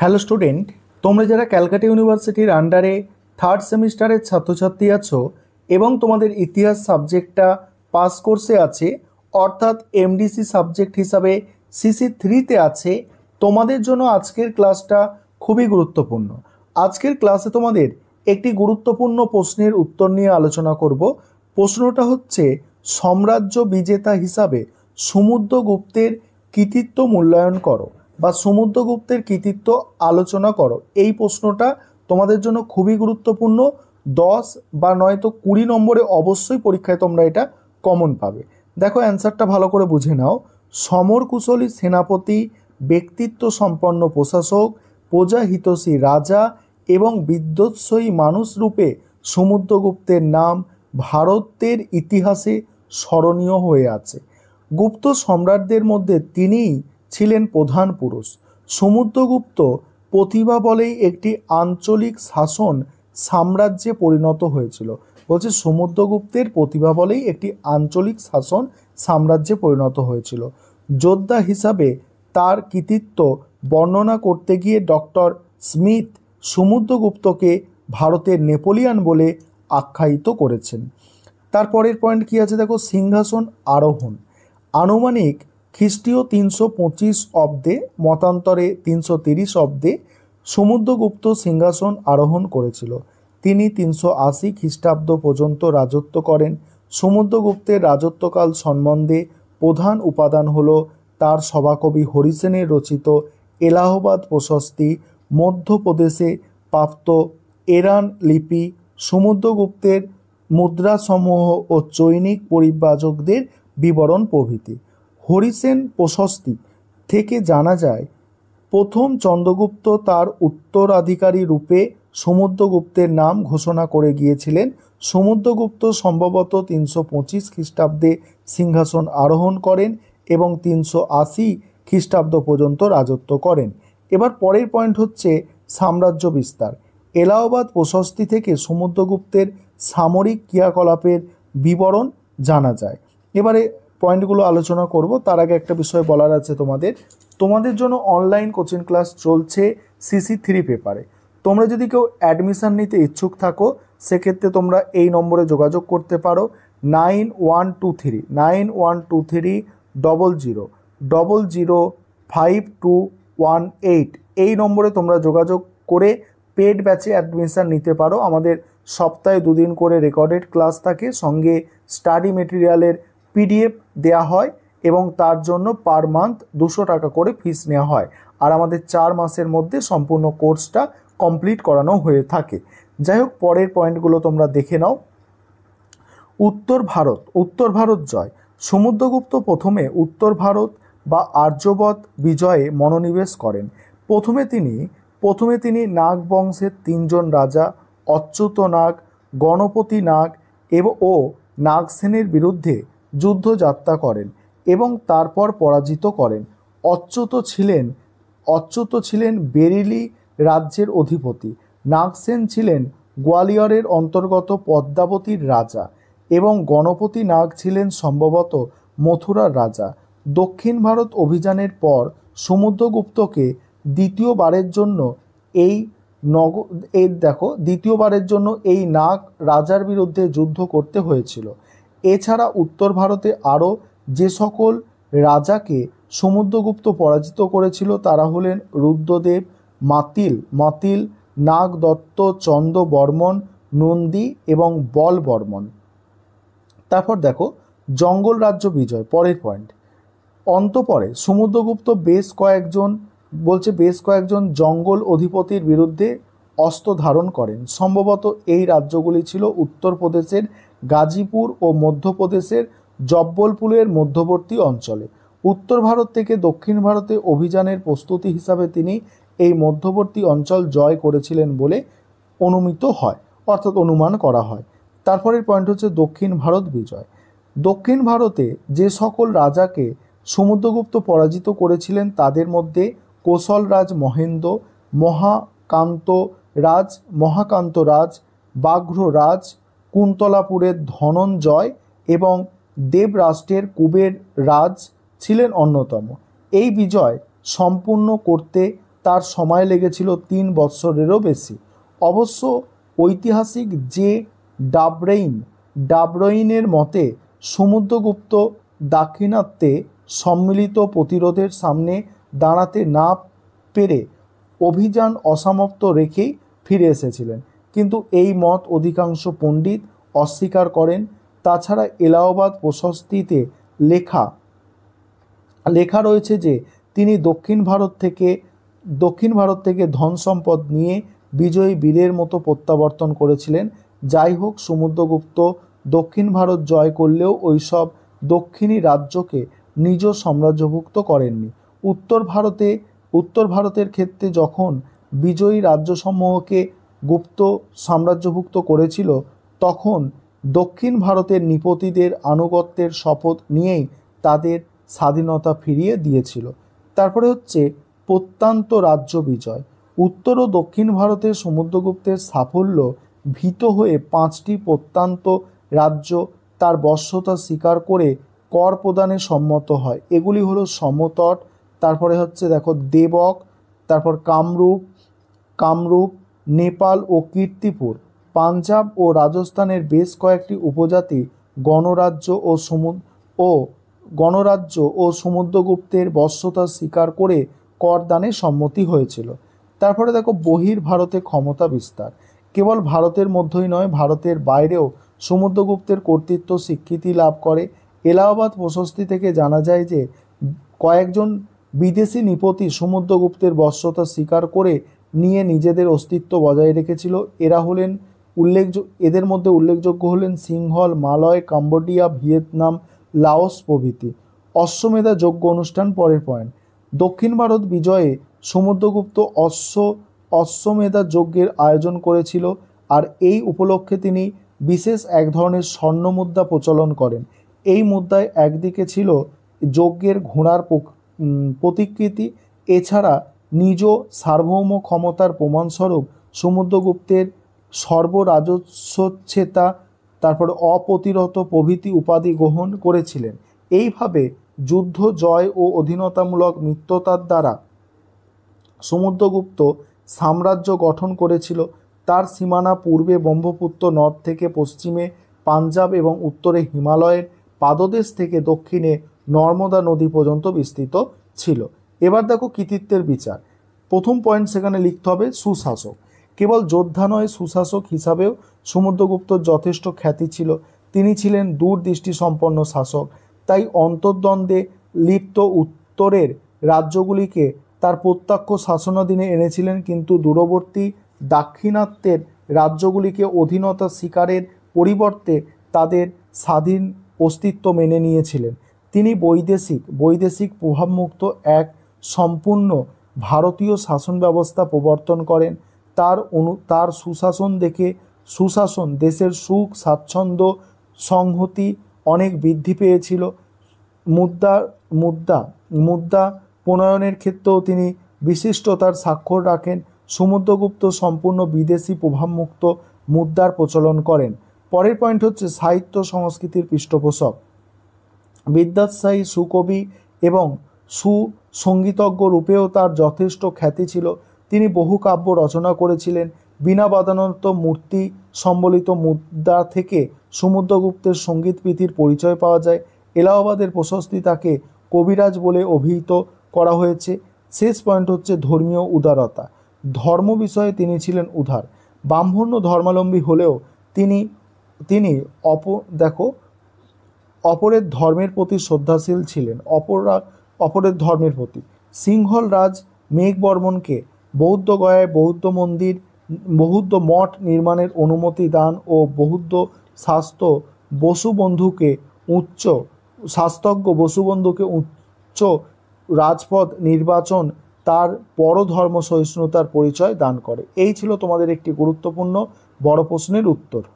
hello student তোমরা যারা ক্যালকাটা ইউনিভার্সিটির আন্ডারে থার্ড সেমিস্টারের ছাত্রছাত্রী আছো এবং তোমাদের ইতিহাস সাবজেক্টটা পাস কোর্সে আছে অর্থাৎ এমডিসি সাবজেক্ট হিসাবে সিসি থ্রিতে আছে তোমাদের জন্য আজকের ক্লাসটা খুবই গুরুত্বপূর্ণ আজকের ক্লাসে তোমাদের একটি গুরুত্বপূর্ণ প্রশ্নের উত্তর নিয়ে আলোচনা করব প্রশ্নটা হচ্ছে সাম্রাজ্য বিজেতা হিসাবে সমুদ্রগুপ্তের কৃতিত্ব মূল্যায়ন করো বা সমুদ্রগুপ্তের কৃতিত্ব আলোচনা করো এই প্রশ্নটা তোমাদের জন্য খুবই গুরুত্বপূর্ণ দশ বা নয়তো কুড়ি নম্বরে অবশ্যই পরীক্ষায় তোমরা এটা কমন পাবে দেখো অ্যান্সারটা ভালো করে বুঝে নাও সমর কুশলী সেনাপতি ব্যক্তিত্ব সম্পন্ন প্রশাসক প্রজাহিতসী রাজা এবং বিদ্যোৎসয়ী মানুষ রূপে সমুদ্রগুপ্তের নাম ভারতের ইতিহাসে স্মরণীয় হয়ে আছে গুপ্ত সম্রাটদের মধ্যে তিনিই ছিলেন প্রধান পুরুষ সমুদ্রগুপ্ত প্রতিভা বলেই একটি আঞ্চলিক শাসন সাম্রাজ্যে পরিণত হয়েছিল বলছে সমুদ্রগুপ্তের প্রতিভা বলেই একটি আঞ্চলিক শাসন সাম্রাজ্যে পরিণত হয়েছিল যোদ্ধা হিসাবে তার কৃতিত্ব বর্ণনা করতে গিয়ে ডক্টর স্মিথ সমুদ্রগুপ্তকে ভারতের নেপোলিয়ান বলে আখ্যায়িত করেছেন তারপরের পয়েন্ট কি আছে দেখো সিংহাসন আরোহণ আনুমানিক খ্রিস্টীয় তিনশো পঁচিশ অব্দে মতান্তরে তিনশো তিরিশ অব্দে সমুদ্রগুপ্ত সিংহাসন আরোহণ করেছিল তিনি তিনশো আশি খ্রিস্টাব্দ পর্যন্ত রাজত্ব করেন সমুদ্রগুপ্তের রাজত্বকাল সম্বন্ধে প্রধান উপাদান হল তার সভাকবি হরিসেনের রচিত এলাহাবাদ প্রশস্তি মধ্যপ্রদেশে প্রাপ্ত এরান লিপি সমুদ্রগুপ্তের মুদ্রাসমূহ ও চৈনিক পরিব্রাজকদের বিবরণ প্রভৃতি হরিসেন প্রশস্তি থেকে জানা যায় প্রথম চন্দ্রগুপ্ত তার উত্তরাধিকারী রূপে সমুদ্রগুপ্তের নাম ঘোষণা করে গিয়েছিলেন সমুদ্রগুপ্ত সম্ভবত তিনশো পঁচিশ খ্রিস্টাব্দে সিংহাসন আরোহণ করেন এবং তিনশো আশি খ্রিস্টাব্দ পর্যন্ত রাজত্ব করেন এবার পরের পয়েন্ট হচ্ছে সাম্রাজ্য বিস্তার এলাহাবাদ প্রশস্তি থেকে সমুদ্রগুপ্তের সামরিক ক্রিয়াকলাপের বিবরণ জানা যায় এবারে পয়েন্টগুলো আলোচনা করব তার আগে একটা বিষয় বলার আছে তোমাদের তোমাদের জন্য অনলাইন কোচিং ক্লাস চলছে সিসি থ্রি পেপারে তোমরা যদি কেউ অ্যাডমিশান নিতে ইচ্ছুক থাকো সেক্ষেত্রে তোমরা এই নম্বরে যোগাযোগ করতে পারো nine one two three nine one two three double zero double zero five two one eight এই নম্বরে তোমরা যোগাযোগ করে পেড ব্যাচে অ্যাডমিশান নিতে পারো আমাদের সপ্তাহে দুদিন করে রেকর্ডেড ক্লাস থাকে সঙ্গে স্টাডি মেটেরিয়ালের পিডিএফ দেয়া হয় এবং তার জন্য পার মান্থ দুশো টাকা করে ফিস নেওয়া হয় আর আমাদের চার মাসের মধ্যে সম্পূর্ণ কোর্সটা কমপ্লিট করানো হয়ে থাকে যাই হোক পরের পয়েন্টগুলো তোমরা দেখে নাও উত্তর ভারত উত্তর ভারত জয় সমুদ্রগুপ্ত প্রথমে উত্তর ভারত বা আর্যবত বিজয়ে মনোনিবেশ করেন প্রথমে তিনি প্রথমে তিনি নাগ বংশের তিনজন রাজা অচ্যুত নাগ গণপতি নাগ এবং ও নাগসেনের বিরুদ্ধে যুদ্ধযাত্রা করেন এবং তারপর পরাজিত করেন অচ্যুত ছিলেন অচ্যুত ছিলেন বেরিলি রাজ্যের অধিপতি নাগসেন ছিলেন গোয়ালিয়রের অন্তর্গত পদ্মাবতীর রাজা এবং গণপতি নাগ ছিলেন সম্ভবত মথুরার রাজা দক্ষিণ ভারত অভিযানের পর সমুদ্রগুপ্তকে দ্বিতীয়বারের জন্য এই নগ এর দেখো দ্বিতীয়বারের জন্য এই নাগ রাজার বিরুদ্ধে যুদ্ধ করতে হয়েছিল এছাড়া উত্তর ভারতে আরও যে সকল রাজাকে সমুদ্রগুপ্ত পরাজিত করেছিল তারা হলেন রুদ্রদেব মাতিল মাতিল নাগ দত্ত চন্দ্র বর্মন নন্দী এবং বল বর্মন তারপর দেখো জঙ্গল রাজ্য বিজয় পরের পয়েন্ট অন্তপরে সমুদ্রগুপ্ত বেশ কয়েকজন বলছে বেশ কয়েকজন জঙ্গল অধিপতির বিরুদ্ধে অস্ত্র ধারণ করেন সম্ভবত এই রাজ্যগুলি ছিল উত্তরপ্রদেশের গাজীপুর ও মধ্যপ্রদেশের জব্বলপুরের মধ্যবর্তী অঞ্চলে উত্তর ভারত থেকে দক্ষিণ ভারতে অভিযানের প্রস্তুতি হিসাবে তিনি এই মধ্যবর্তী অঞ্চল জয় করেছিলেন বলে অনুমিত হয় অর্থাৎ অনুমান করা হয় তারপরের পয়েন্ট হচ্ছে দক্ষিণ ভারত বিজয় দক্ষিণ ভারতে যে সকল রাজাকে সমুদ্রগুপ্ত পরাজিত করেছিলেন তাদের মধ্যে কোশল রাজ মহেন্দ্র মহাকান্ত রাজ মহাকান্ত রাজ বাঘ্র রাজ কুন্তলাপুরের ধনঞ্জয় এবং দেবরাষ্ট্রের কুবের রাজ ছিলেন অন্যতম এই বিজয় সম্পূর্ণ করতে তার সময় লেগেছিল তিন বৎসরেরও বেশি অবশ্য ঐতিহাসিক যে ডাবরেইন ডাবরেইনের মতে সমুদ্রগুপ্ত দাক্ষিণাত্যে সম্মিলিত প্রতিরোধের সামনে দাঁড়াতে না পেরে অভিযান অসমাপ্ত রেখেই ফিরে এসেছিলেন কিন্তু এই মত অধিকাংশ পণ্ডিত অস্বীকার করেন তাছাড়া এলাহাবাদ প্রশস্তিতে লেখা লেখা রয়েছে যে তিনি দক্ষিণ ভারত থেকে দক্ষিণ ভারত থেকে ধন সম্পদ নিয়ে বিজয়ী বীরের মতো প্রত্যাবর্তন করেছিলেন যাই হোক সমুদ্রগুপ্ত দক্ষিণ ভারত জয় করলেও ওইসব দক্ষিণী রাজ্যকে নিজ সাম্রাজ্যভুক্ত করেননি উত্তর ভারতে উত্তর ভারতের ক্ষেত্রে যখন বিজয়ী রাজ্যসমূহকে গুপ্ত সাম্রাজ্যভুক্ত করেছিল তখন দক্ষিণ ভারতের নিপতিদের আনুগত্যের শপথ নিয়েই তাদের স্বাধীনতা ফিরিয়ে দিয়েছিল তারপরে হচ্ছে প্রত্যন্ত রাজ্য বিজয় উত্তর ও দক্ষিণ ভারতের সমুদ্রগুপ্তের সাফল্য ভীত হয়ে পাঁচটি প্রত্যন্ত রাজ্য তার বশ্যতা স্বীকার করে কর প্রদানে সম্মত হয় এগুলি হলো সমতট তারপরে হচ্ছে দেখো দেবক তারপর কামরূপ কামরূপ নেপাল ও কীর্তিপুর পাঞ্জাব ও রাজস্থানের বেশ কয়েকটি উপজাতি গণরাজ্য ও সমু ও গণরাজ্য ও সমুদ্রগুপ্তের বশ্যতা স্বীকার করে করদানে সম্মতি হয়েছিল তারপরে দেখো বহির ভারতে ক্ষমতা বিস্তার কেবল ভারতের মধ্যেই নয় ভারতের বাইরেও সমুদ্রগুপ্তের কর্তৃত্ব স্বীকৃতি লাভ করে এলাহাবাদ প্রশস্তি থেকে জানা যায় যে কয়েকজন বিদেশি নিপতি সমুদ্রগুপ্তের বশ্যতা স্বীকার করে নিয়ে নিজেদের অস্তিত্ব বজায় রেখেছিল এরা হলেন উল্লেখযোগ্য এদের মধ্যে উল্লেখযোগ্য হলেন Sinhala Malay Cambodia Vietnam Laos প্রভৃতি অশ্বমেধা যোগ্য অনুষ্ঠান পরের পয়েন্ট দক্ষিণ ভারত বিজয়ে সমুদ্রগুপ্ত অশ্ব অশ্বমেধা যজ্ঞের আয়োজন করেছিল আর এই উপলক্ষে তিনি বিশেষ এক ধরনের স্বর্ণ মুদ্রা প্রচলন করেন এই মুদ্রায় একদিকে ছিল যজ্ঞের ঘোড়ার প্রতিকৃতি এছাড়া নিজ সার্বভৌম ক্ষমতার প্রমাণস্বরূপ সমুদ্রগুপ্তের সর্বরাজস্বচ্ছেতা তারপর অপ্রতিরত প্রভৃতি উপাধি গ্রহণ করেছিলেন এইভাবে যুদ্ধ জয় ও অধীনতামূলক মিত্রতার দ্বারা সমুদ্রগুপ্ত সাম্রাজ্য গঠন করেছিল তার সীমানা পূর্বে ব্রহ্মপুত্র নদ থেকে পশ্চিমে পাঞ্জাব এবং উত্তরে হিমালয়ের পাদদেশ থেকে দক্ষিণে নর্মদা নদী পর্যন্ত বিস্তৃত ছিল এবার দেখো কৃতিত্বের বিচার প্রথম পয়েন্ট সেখানে লিখতে হবে সুশাসক কেবল যোদ্ধা নয় সুশাসক হিসাবেও সমুদ্রগুপ্তর যথেষ্ট খ্যাতি ছিল তিনি ছিলেন দূরদৃষ্টি সম্পন্ন শাসক তাই অন্তর্দ্বন্দ্বে লিপ্ত উত্তরের রাজ্যগুলিকে তার প্রত্যক্ষ শাসনাধীনে এনেছিলেন কিন্তু দূরবর্তী দাক্ষিণাত্যের রাজ্যগুলিকে অধীনতা শিকারের পরিবর্তে তাদের স্বাধীন অস্তিত্ব মেনে নিয়েছিলেন তিনি বৈদেশিক বৈদেশিক প্রভাবমুক্ত এক সম্পূর্ণ ভারতীয় শাসন ব্যবস্থা প্রবর্তন করেন তার অনু তার সুশাসন দেখে সুশাসন দেশের সুখ স্বাচ্ছন্দ্য সংহতি অনেক বৃদ্ধি পেয়েছিল মুদ্রা মুদ্রা মুদ্রা প্রণয়নের ক্ষেত্রেও তিনি বিশিষ্টতার স্বাক্ষর রাখেন সমুদ্রগুপ্ত সম্পূর্ণ বিদেশি প্রভাবমুক্ত মুদ্রার প্রচলন করেন পরের পয়েন্ট হচ্ছে সাহিত্য সংস্কৃতির পৃষ্ঠপোষক বিদ্যাশাহী সুকবি এবং সুসঙ্গীতজ্ঞ রূপেও তার যথেষ্ট খ্যাতি ছিল তিনি বহু কাব্য রচনা করেছিলেন বিনা বাদানত মূর্তি সম্বলিত মুদ্রা থেকে সমুদ্রগুপ্তের সঙ্গীতপীতির পরিচয় পাওয়া যায় এলাহাবাদের প্রশস্তি তাকে কবিরাজ বলে অভিহিত করা হয়েছে শেষ পয়েন্ট হচ্ছে ধর্মীয় উদারতা ধর্ম বিষয়ে তিনি ছিলেন উদার ব্রাহ্মণ্য ধর্মাবলম্বী হলেও তিনি তিনি অপ দেখো অপরের ধর্মের প্রতি শ্রদ্ধাশীল ছিলেন অপরা অপরের ধর্মের প্রতি সিংহল রাজ মেঘবর্মনকে বৌদ্ধ গয়ায় বৌদ্ধ মন্দির বৌদ্ধ মঠ নির্মাণের অনুমতি দান ও বৌদ্ধ স্বাস্থ্য বসুবন্ধুকে উচ্চ স্বাস্থ্যজ্ঞ বসুবন্ধুকে উচ্চ রাজপথ নির্বাচন তার বড় ধর্ম সহিষ্ণুতার পরিচয় দান করে এই ছিল তোমাদের একটি গুরুত্বপূর্ণ বড় প্রশ্নের উত্তর